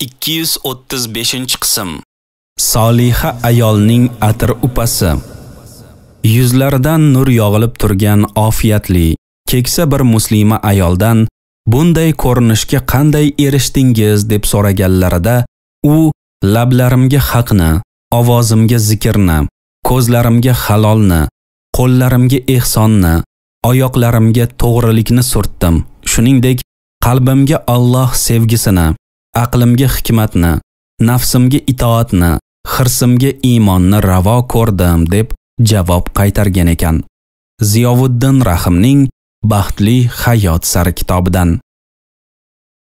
235 qism Soliha ayolning atir upasi Yuzlaridan nur yog'ilib turgan ofiyatli keksa bir muslima ayoldan bunday ko'rinishga qanday erishdingiz deb so'raganlarida u lablarimga haqni, ovozimga zikrni, ko'zlarimga halolni, qo'llarimga ehsonni, oyoqlarimga to'g'rilikni surtdim. Shuningdek, qalbimga Alloh sevgisini aqlimga hikmatni, nafsimga itoatni, hirsimga iymonni ravo ko'rdim deb javob qaytargan ekan. Ziyovuddin Rahimning Baxtli hayot sari kitobidan